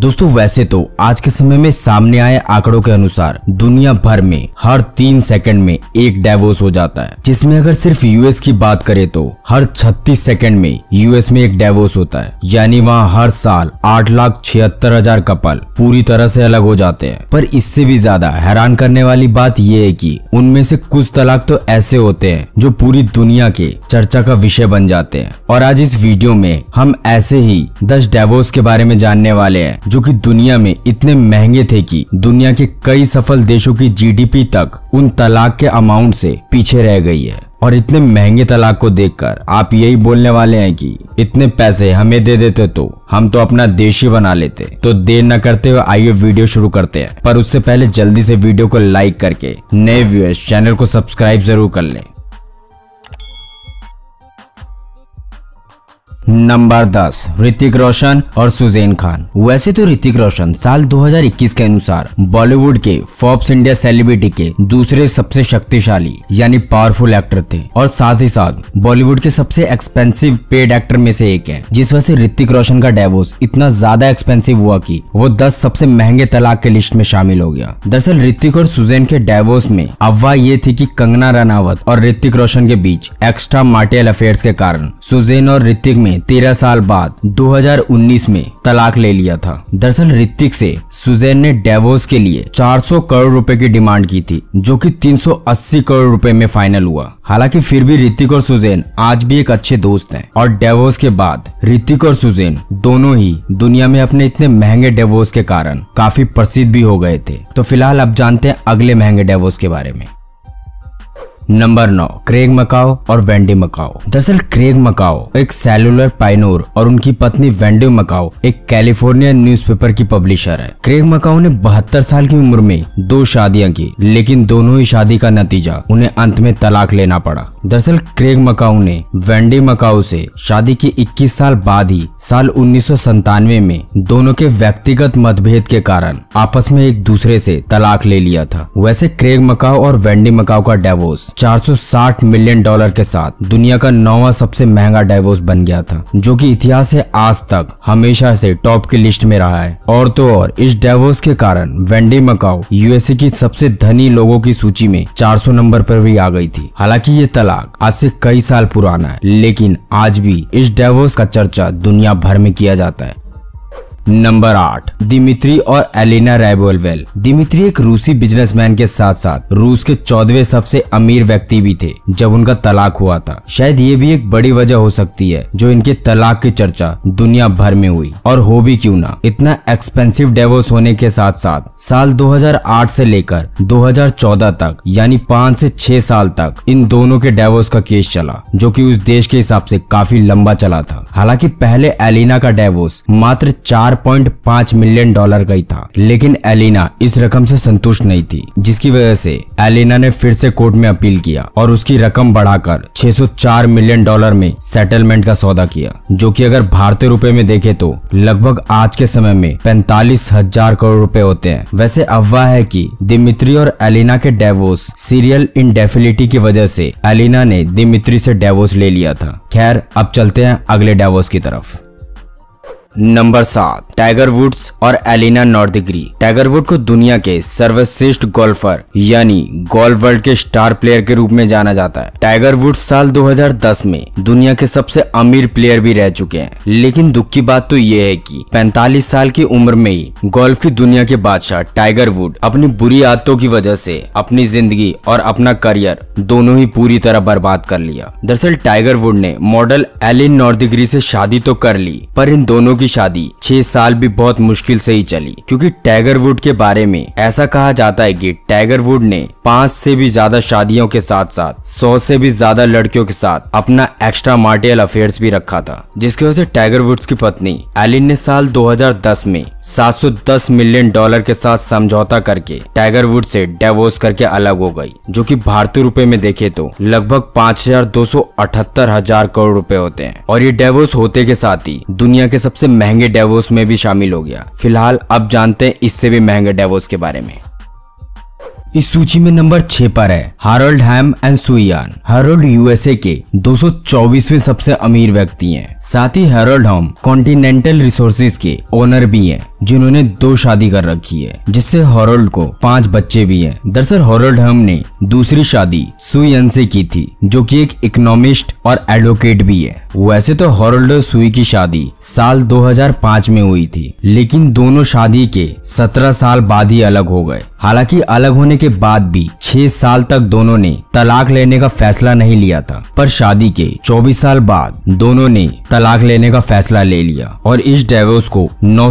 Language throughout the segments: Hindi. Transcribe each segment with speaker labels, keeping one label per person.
Speaker 1: दोस्तों वैसे तो आज के समय में सामने आए आंकड़ों के अनुसार दुनिया भर में हर तीन सेकंड में एक डाइवोर्स हो जाता है जिसमें अगर सिर्फ यूएस की बात करें तो हर 36 सेकंड में यूएस में एक डाइवोर्स होता है यानी वहाँ हर साल आठ लाख छिहत्तर हजार कपल पूरी तरह से अलग हो जाते हैं पर इससे भी ज्यादा हैरान करने वाली बात यह है की उनमें से कुछ तलाक तो ऐसे होते हैं जो पूरी दुनिया के चर्चा का विषय बन जाते हैं और आज इस वीडियो में हम ऐसे ही दस डाइवोर्स के बारे में जानने वाले हैं जो कि दुनिया में इतने महंगे थे कि दुनिया के कई सफल देशों की जीडीपी तक उन तलाक के अमाउंट से पीछे रह गई है और इतने महंगे तलाक को देखकर आप यही बोलने वाले हैं कि इतने पैसे हमें दे देते तो हम तो अपना देश ही बना लेते तो देर न करते हुए आइए वीडियो शुरू करते हैं पर उससे पहले जल्दी से वीडियो को लाइक करके नए व्यूअर्स चैनल को सब्सक्राइब जरूर कर लें नंबर दस ऋतिक रोशन और सुजैन खान वैसे तो ऋतिक रोशन साल 2021 के अनुसार बॉलीवुड के फॉर्ब्स इंडिया सेलिब्रिटी के दूसरे सबसे शक्तिशाली यानी पावरफुल एक्टर थे और साथ ही साथ बॉलीवुड के सबसे एक्सपेंसिव पेड एक्टर में से एक है जिस वजह से ऋतिक रोशन का डेवोस इतना ज्यादा एक्सपेंसिव हुआ की वो दस सबसे महंगे तलाक के लिस्ट में शामिल हो गया दरअसल ऋतिक और सुजैन के डेवोस में अफवाह ये थी की कंगना रनावत और ऋतिक रोशन के बीच एक्स्ट्रा मार्टियल अफेयर के कारण सुजैन और ऋतिक में तेरह साल बाद 2019 में तलाक ले लिया था दरअसल ऋतिक से सुजैन ने डेवोर्स के लिए 400 करोड़ रुपए की डिमांड की थी जो कि 380 करोड़ रुपए में फाइनल हुआ हालांकि फिर भी ऋतिक और सुजैन आज भी एक अच्छे दोस्त हैं और डेवोर्स के बाद ऋतिक और सुजैन दोनों ही दुनिया में अपने इतने महंगे डेवोर्स के कारण काफी प्रसिद्ध भी हो गए थे तो फिलहाल आप जानते हैं अगले महंगे डेवोर्स के बारे में नंबर नौ क्रेग मकाओ और वेंडी मकाओ दरअसल क्रेग मकाओ एक सेलुलर पाइनोर और उनकी पत्नी वेंडी मकाओ एक कैलिफोर्निया न्यूज़पेपर की पब्लिशर है क्रेग मकाओ ने बहत्तर साल की उम्र में दो शादियां की लेकिन दोनों ही शादी का नतीजा उन्हें अंत में तलाक लेना पड़ा दरअसल क्रेग मकाऊ ने वेंडी मकाऊ से शादी के 21 साल बाद ही साल उन्नीस में दोनों के व्यक्तिगत मतभेद के कारण आपस में एक दूसरे से तलाक ले लिया था वैसे क्रेग मकाओ और वेंडी मकाओ का डेवोर्स 460 मिलियन डॉलर के साथ दुनिया का नौवा सबसे महंगा डाइवोर्स बन गया था जो कि इतिहास से आज तक हमेशा से टॉप की लिस्ट में रहा है और तो और इस डाइवोर्स के कारण वेंडी मकाओ यूएसए की सबसे धनी लोगों की सूची में 400 नंबर पर भी आ गई थी हालांकि ये तलाक आज से कई साल पुराना है लेकिन आज भी इस डाइवोर्स का चर्चा दुनिया भर में किया जाता है नंबर आठ दिमित्री और एलिना रेबोलवेल दिमित्री एक रूसी बिजनेसमैन के साथ साथ रूस के चौदवे सबसे अमीर व्यक्ति भी थे जब उनका तलाक हुआ था शायद ये भी एक बड़ी वजह हो सकती है जो इनके तलाक की चर्चा दुनिया भर में हुई और हो भी क्यों ना इतना एक्सपेंसिव डेवोर्स होने के साथ साथ साल 2008 से लेकर 2014 तक यानी पाँच से छह साल तक इन दोनों के डेवोर्स का केस चला जो कि उस देश के हिसाब से काफी लंबा चला था हालांकि पहले एलिना का डेवोस मात्र चार 4.5 मिलियन डॉलर गई था लेकिन एलिना इस रकम से संतुष्ट नहीं थी जिसकी वजह से एलिना ने फिर से कोर्ट में अपील किया और उसकी रकम बढ़ाकर 604 मिलियन डॉलर में सेटलमेंट का सौदा किया जो कि अगर भारतीय रुपए में देखे तो लगभग आज के समय में पैंतालीस हजार करोड़ रुपए होते हैं वैसे अफवाह है की दिमित्री और एलिना के डेवोस सीरियल इनडेफिलिटी की वजह से एलिना ने दिमित्री से डेवोस ले लिया था खैर अब चलते हैं अगले डेवोस की तरफ नंबर सात टाइगर वुड्स और एलिना नॉर्दिग्री टाइगर वुड को दुनिया के सर्वश्रेष्ठ गोल्फर यानी गोल्फ वर्ल्ड के स्टार प्लेयर के रूप में जाना जाता है टाइगर वुड साल 2010 में दुनिया के सबसे अमीर प्लेयर भी रह चुके हैं लेकिन दुख की बात तो ये है कि 45 साल की उम्र में ही गोल्फ की दुनिया के बादशाह टाइगर वुड अपनी बुरी आदतों की वजह से अपनी जिंदगी और अपना करियर दोनों ही पूरी तरह बर्बाद कर लिया दरअसल टाइगर वुड ने मॉडल एलिन नॉर्दिग्री से शादी तो कर ली पर इन दोनों की शादी छह साल भी बहुत मुश्किल से ही चली क्योंकि टाइगर वुड के बारे में ऐसा कहा जाता है कि टाइगर वुड ने पांच से भी ज्यादा शादियों के साथ साथ सौ से भी ज्यादा लड़कियों के साथ अपना एक्स्ट्रा मार्टियल अफेयर्स भी रखा था जिसकी वजह से टाइगर वुड्स की पत्नी एलिन ने साल 2010 में 710 मिलियन डॉलर के साथ समझौता करके टाइगर वुड से डेवोर्स करके अलग हो गई जो कि भारतीय रुपए में देखे तो लगभग पाँच हजार करोड़ रुपए होते हैं और ये डेवोर्स होते के साथ ही दुनिया के सबसे महंगे डेवोस में भी शामिल हो गया फिलहाल अब जानते हैं इससे भी महंगे डेवोस के बारे में इस सूची में नंबर छह पर है Harold Hamm and Sue Ann Harold USA के 224वें सबसे अमीर व्यक्ति हैं। साथ ही हेरोल्ड होम कॉन्टिनेंटल रिसोर्सेज के ओनर भी हैं। जिन्होंने दो शादी कर रखी है जिससे हॉरल्ड को पांच बच्चे भी हैं। दरअसल हॉरल्ड हम ने दूसरी शादी सुई एन से की थी जो कि एक इकोनॉमिस्ट और एडवोकेट भी है वैसे तो हॉरल्ड और सुई की शादी साल 2005 में हुई थी लेकिन दोनों शादी के 17 साल बाद ही अलग हो गए हालांकि अलग होने के बाद भी छह साल तक दोनों ने तलाक लेने का फैसला नहीं लिया था पर शादी के 24 साल बाद दोनों ने तलाक लेने का फैसला ले लिया और इस डेवोस को नौ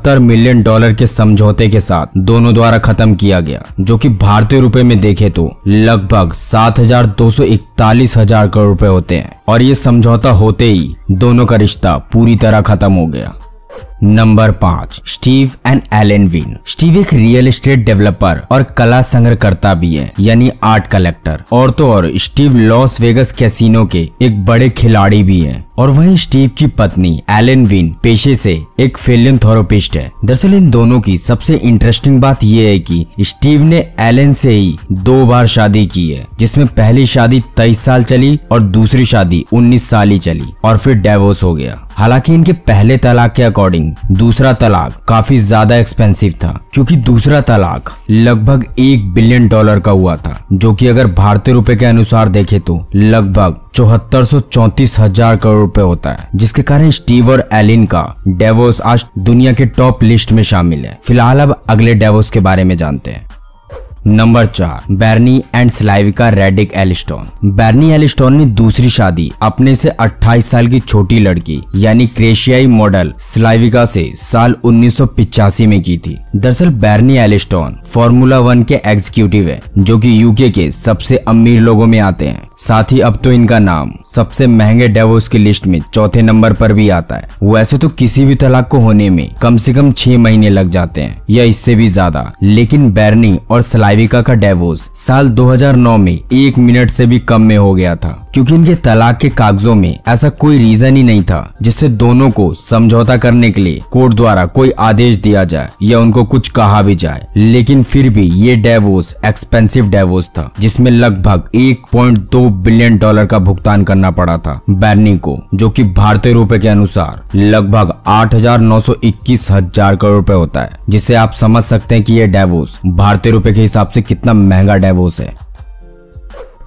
Speaker 1: सत्तर मिलियन डॉलर के समझौते के साथ दोनों द्वारा खत्म किया गया जो कि भारतीय रुपए में देखे तो लगभग सात हजार दो सौ इकतालीस हजार करोड़ रुपए होते हैं और ये समझौता होते ही दोनों का रिश्ता पूरी तरह खत्म हो गया नंबर पाँच Steve and Elaine Wynn Steve एक रियल एस्टेट डेवलपर और कला संग्रहकर्ता भी है यानी आर्ट कलेक्टर और तो और स्टीव लॉस वेगस कैसीनो के एक बड़े खिलाड़ी भी है और वहीं स्टीव की पत्नी एलन विन पेशे से एक थोरोपिस्ट है दरअसल इन दोनों की सबसे इंटरेस्टिंग बात यह है कि स्टीव ने एलन से ही दो बार शादी की है जिसमें पहली शादी तेईस साल चली और दूसरी शादी उन्नीस साल ही चली और फिर डेवोर्स हो गया हालांकि इनके पहले तलाक के अकॉर्डिंग दूसरा तलाक काफी ज्यादा एक्सपेंसिव था क्योंकि दूसरा तलाक लगभग एक बिलियन डॉलर का हुआ था जो कि अगर भारतीय रुपए के अनुसार देखे तो लगभग चौहत्तर सौ चौतीस हजार करोड़ रुपए होता है जिसके कारण स्टीव और एलिन का डेवोस आज दुनिया के टॉप लिस्ट में शामिल है फिलहाल अब अगले डेवोस के बारे में जानते हैं नंबर चार बैरनी एंड स्लाइविका रेडिक एलिस्टोन बैरनी एलिस्टोन ने दूसरी शादी अपने से 28 साल की छोटी लड़की यानी क्रेशियाई मॉडल स्लाइविका से साल उन्नीस में की थी दरअसल बैरनी एलिस्टोन फॉर्मूला वन के एग्जीक्यूटिव है जो कि यूके के सबसे अमीर लोगों में आते हैं साथ ही अब तो इनका नाम सबसे महंगे डेवोस की लिस्ट में चौथे नंबर पर भी आता है वैसे तो किसी भी तलाक को होने में कम से कम छह महीने लग जाते हैं या इससे भी ज्यादा लेकिन बैरनी और सलाइविका का डेवोस साल 2009 में एक मिनट से भी कम में हो गया था क्योंकि इनके तलाक के कागजों में ऐसा कोई रीजन ही नहीं था जिससे दोनों को समझौता करने के लिए कोर्ट द्वारा कोई आदेश दिया जाए या उनको कुछ कहा भी जाए लेकिन फिर भी ये डेवोर्स एक्सपेंसिव डेवोर्स था जिसमें लगभग 1.2 बिलियन डॉलर का भुगतान करना पड़ा था बैरनी को जो की भारतीय रूपए के अनुसार लगभग आठ हजार नौ सौ इक्कीस हजार करोड़ रूपए होता है जिसे आप समझ सकते हैं कि यह डेवोर्स भारतीय रुपए के हिसाब से कितना महंगा डेवोर्स है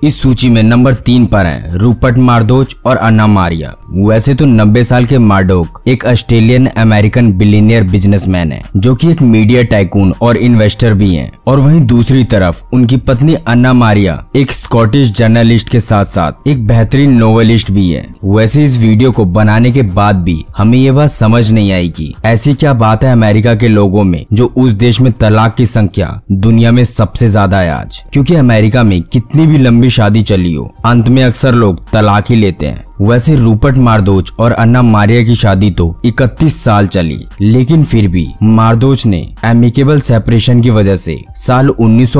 Speaker 1: इस सूची में नंबर तीन पर हैं रूपर्ट मार्डोच और अन्ना मारिया वैसे तो 90 साल के मार्डोक एक ऑस्ट्रेलियन अमेरिकन बिलीनियर बिजनेसमैन है जो कि एक मीडिया टाइकून और इन्वेस्टर भी हैं और वहीं दूसरी तरफ उनकी पत्नी अन्ना मारिया एक स्कॉटिश जर्नलिस्ट के साथ साथ एक बेहतरीन नोवेलिस्ट भी है वैसे इस वीडियो को बनाने के बाद भी हमें ये बात समझ नहीं आई की ऐसी क्या बात है अमेरिका के लोगों में जो उस देश में तलाक की संख्या दुनिया में सबसे ज्यादा है आज क्यूँकी अमेरिका में कितनी भी लंबी शादी चली हो अंत में अक्सर लोग तलाक ही लेते हैं वैसे रूपट मारदोच और अन्ना मारिया की शादी तो 31 साल चली लेकिन फिर भी मारदोच ने एमिकेबल सेपरेशन की वजह से साल उन्नीस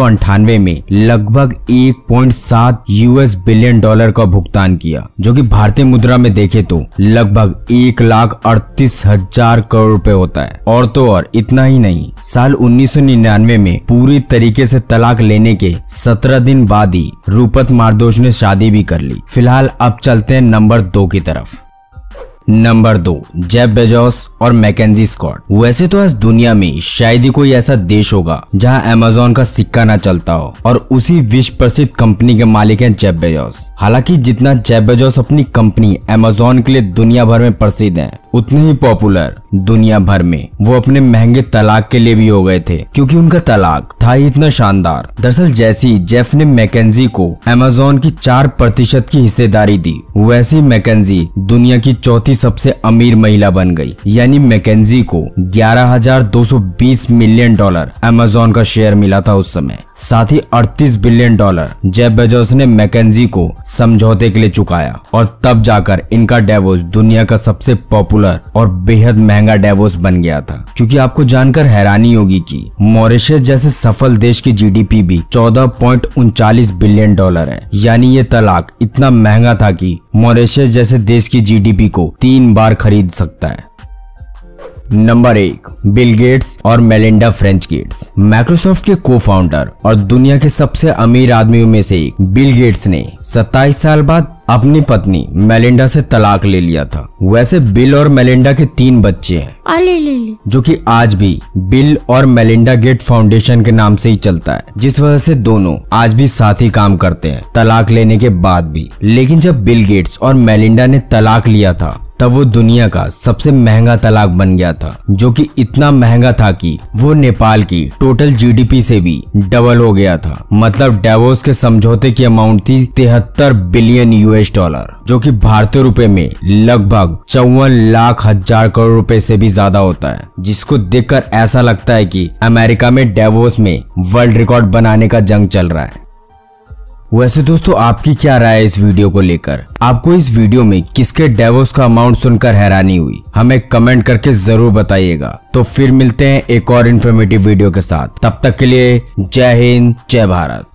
Speaker 1: में लगभग 1.7 यूएस बिलियन डॉलर का भुगतान किया जो कि भारतीय मुद्रा में देखे तो लगभग एक लाख अड़तीस हजार करोड़ रूपए होता है और तो और इतना ही नहीं साल उन्नीस में पूरी तरीके से तलाक लेने के सत्रह दिन बाद ही रूपत मारदोच ने शादी भी कर ली फिलहाल अब चलते हैं नंबर दो की तरफ नंबर दो जेब बेजोस और मैकेजी स्कॉट वैसे तो आज दुनिया में शायद ही कोई ऐसा देश होगा जहां अमेजोन का सिक्का ना चलता हो और उसी विश्व प्रसिद्ध कंपनी के मालिक हैं जेब बेजोस हालांकि जितना जेब बेजोस अपनी कंपनी अमेजोन के लिए दुनिया भर में प्रसिद्ध है उतने ही पॉपुलर दुनिया भर में वो अपने महंगे तलाक के लिए भी हो गए थे क्योंकि उनका तलाक था ही इतना शानदार दरअसल जैसी जेफ ने मैकेजी को अमेजोन की चार प्रतिशत की हिस्सेदारी दी वैसी मैकेजी दुनिया की चौथी सबसे अमीर महिला बन गई यानी मैकेजी को 11,220 मिलियन डॉलर अमेजोन का शेयर मिला था उस समय साथ ही अड़तीस बिलियन डॉलर जेफ बेजोस ने मैकेजी को समझौते के लिए चुकाया और तब जाकर इनका डेवोस दुनिया का सबसे पॉपुलर पॉपुलर और बेहद महंगा डेवोस बन गया था क्योंकि आपको जानकर हैरानी होगी कि मॉरिशस जैसे सफल देश की जीडीपी भी चौदह बिलियन डॉलर है यानी ये तलाक इतना महंगा था कि मॉरिशस जैसे देश की जीडीपी को तीन बार खरीद सकता है नंबर एक बिल गेट्स और मेलिंडा फ्रेंच गेट्स माइक्रोसॉफ्ट के को फाउंडर और दुनिया के सबसे अमीर आदमियों में से एक बिल गेट्स ने 27 साल बाद अपनी पत्नी मेलिंडा से तलाक ले लिया था वैसे बिल और मेलिंडा के तीन बच्चे हैं ले ले। जो कि आज भी बिल और मेलिंडा गेट फाउंडेशन के नाम से ही चलता है जिस वजह से दोनों आज भी साथ ही काम करते हैं तलाक लेने के बाद भी लेकिन जब बिल गेट्स और मेलिंडा ने तलाक लिया था तब वो दुनिया का सबसे महंगा तलाक बन गया था जो कि इतना महंगा था कि वो नेपाल की टोटल जीडीपी से भी डबल हो गया था मतलब डेवोस के समझौते की अमाउंट थी तिहत्तर बिलियन यूएस डॉलर जो कि भारतीय रुपए में लगभग चौवन लाख हजार करोड़ रुपए से भी ज्यादा होता है जिसको देखकर ऐसा लगता है कि अमेरिका में डेवोस में वर्ल्ड रिकॉर्ड बनाने का जंग चल रहा है वैसे दोस्तों आपकी क्या राय है इस वीडियो को लेकर आपको इस वीडियो में किसके डेवोस का अमाउंट सुनकर हैरानी हुई हमें कमेंट करके जरूर बताइएगा तो फिर मिलते हैं एक और इन्फॉर्मेटिव वीडियो के साथ तब तक के लिए जय हिंद जय भारत